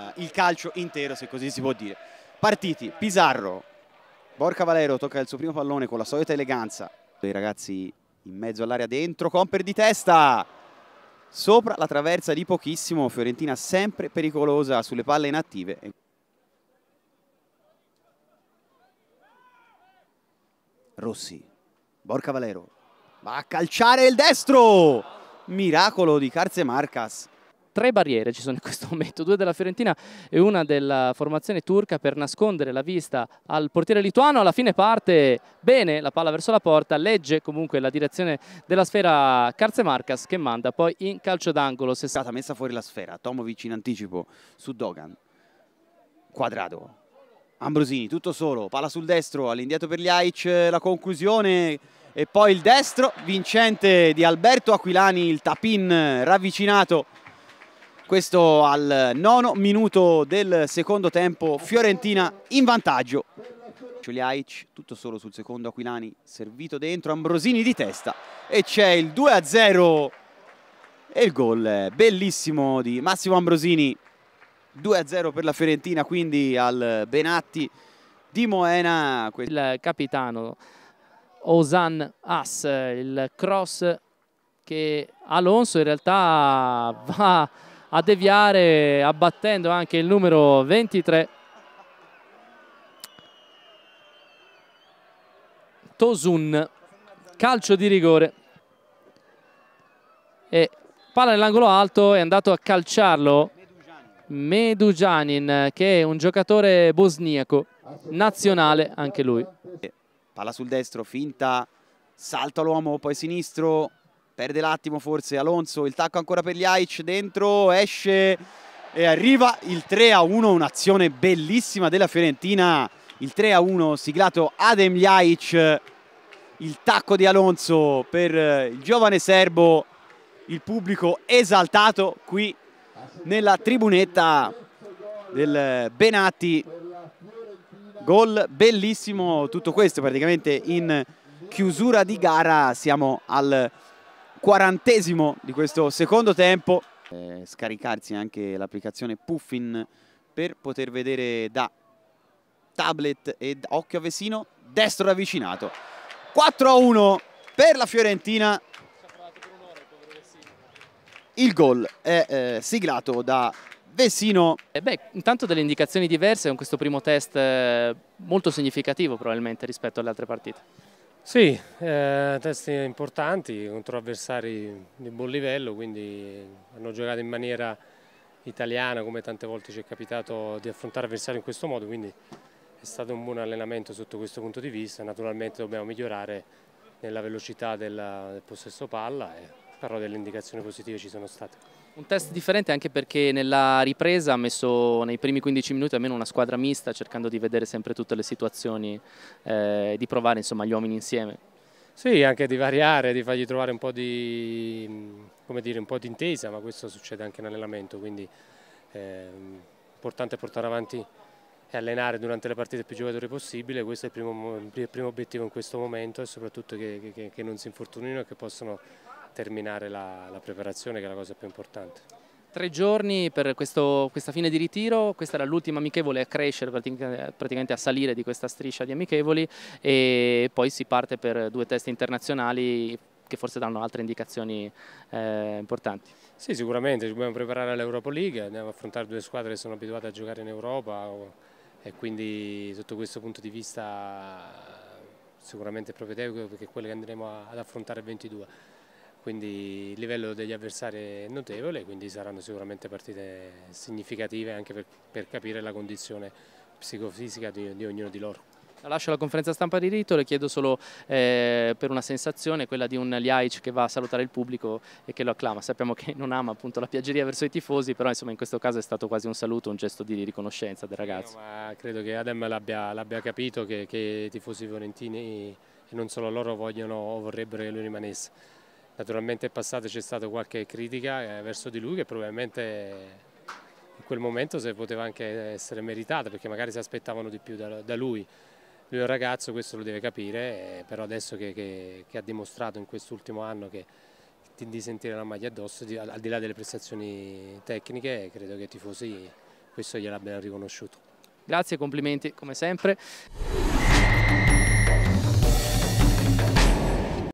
Eh, il calcio intero, se così si può dire. Partiti, Pizarro, Borca Valero tocca il suo primo pallone con la solita eleganza. I ragazzi in mezzo all'area dentro, Comper di testa! Sopra la traversa di pochissimo, Fiorentina sempre pericolosa sulle palle inattive. Rossi, Borca Valero, va a calciare il destro! Miracolo di Carze Marcas tre barriere ci sono in questo momento, due della Fiorentina e una della formazione turca per nascondere la vista al portiere lituano, alla fine parte bene la palla verso la porta, legge comunque la direzione della sfera Carzemarkas che manda poi in calcio d'angolo. È stata messa fuori la sfera, Tomovic in anticipo su Dogan, quadrado. Ambrosini tutto solo, palla sul destro, all'indietro per gli Liaic, la conclusione e poi il destro vincente di Alberto Aquilani, il tapin ravvicinato questo al nono minuto del secondo tempo, Fiorentina in vantaggio. Giuliaic tutto solo sul secondo Aquilani, servito dentro, Ambrosini di testa e c'è il 2-0 e il gol bellissimo di Massimo Ambrosini. 2-0 per la Fiorentina, quindi al Benatti di Moena. Il capitano Osan Ass, il cross che Alonso in realtà va a deviare abbattendo anche il numero 23 Tosun calcio di rigore e palla nell'angolo alto è andato a calciarlo Medujanin che è un giocatore bosniaco nazionale anche lui palla sul destro finta salta l'uomo poi sinistro perde l'attimo forse Alonso, il tacco ancora per gli Aic, dentro esce e arriva il 3-1, un'azione bellissima della Fiorentina, il 3-1 siglato Adem Ljajic, il tacco di Alonso per il giovane serbo, il pubblico esaltato qui nella tribunetta del Benatti, gol bellissimo tutto questo praticamente in chiusura di gara siamo al quarantesimo di questo secondo tempo. Eh, scaricarsi anche l'applicazione Puffin per poter vedere da tablet e occhio a Vesino, destro avvicinato. 4 a 1 per la Fiorentina. Il gol è eh, siglato da Vessino. Eh beh, intanto delle indicazioni diverse con questo primo test eh, molto significativo probabilmente rispetto alle altre partite. Sì, eh, testi importanti contro avversari di buon livello, quindi hanno giocato in maniera italiana come tante volte ci è capitato di affrontare avversari in questo modo, quindi è stato un buon allenamento sotto questo punto di vista, naturalmente dobbiamo migliorare nella velocità del, del possesso palla. E però delle indicazioni positive ci sono state. Un test differente anche perché nella ripresa ha messo nei primi 15 minuti almeno una squadra mista cercando di vedere sempre tutte le situazioni eh, e eh, di provare insomma, gli uomini insieme. Sì, anche di variare, di fargli trovare un po' di, mm, dire, un po intesa, ma questo succede anche in allenamento, quindi è ehm, importante portare avanti e allenare durante le partite più giocatori possibile, questo è il primo, il primo obiettivo in questo momento e soprattutto che, che, che non si infortunino e che possano terminare la, la preparazione che è la cosa più importante. Tre giorni per questo, questa fine di ritiro, questa era l'ultima amichevole a crescere, praticamente a salire di questa striscia di amichevoli e poi si parte per due test internazionali che forse danno altre indicazioni eh, importanti. Sì, sicuramente ci dobbiamo preparare all'Europa League, andiamo a affrontare due squadre che sono abituate a giocare in Europa e quindi sotto questo punto di vista sicuramente è proprio teorico perché quelle che andremo ad affrontare il 22 quindi il livello degli avversari è notevole, quindi saranno sicuramente partite significative anche per, per capire la condizione psicofisica di, di ognuno di loro. Lascio la conferenza stampa di Rito, le chiedo solo eh, per una sensazione, quella di un Liaic che va a salutare il pubblico e che lo acclama. Sappiamo che non ama appunto la piaggeria verso i tifosi, però insomma in questo caso è stato quasi un saluto, un gesto di riconoscenza del ragazzo. No, credo che Adem l'abbia capito che, che, i tifosi fiorentini e non solo loro vogliono o vorrebbero che lui rimanesse. Naturalmente in passato c'è stata qualche critica eh, verso di lui che probabilmente in quel momento se poteva anche essere meritata perché magari si aspettavano di più da, lui. Lui è un ragazzo, questo lo deve capire, eh, però adesso che, che, che ha dimostrato in quest'ultimo anno che di sentire la maglia addosso, di, al, al di là delle prestazioni tecniche, credo che i tifosi questo gliel'abbiano riconosciuto. Grazie, complimenti come sempre.